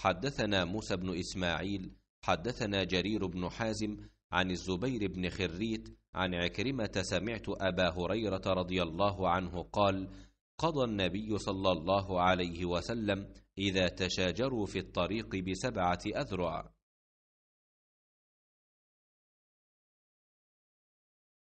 حدثنا موسى بن إسماعيل حدثنا جرير بن حازم عن الزبير بن خريت عن عكرمة سمعت أبا هريرة رضي الله عنه قال قضى النبي صلى الله عليه وسلم إذا تشاجروا في الطريق بسبعة أذرع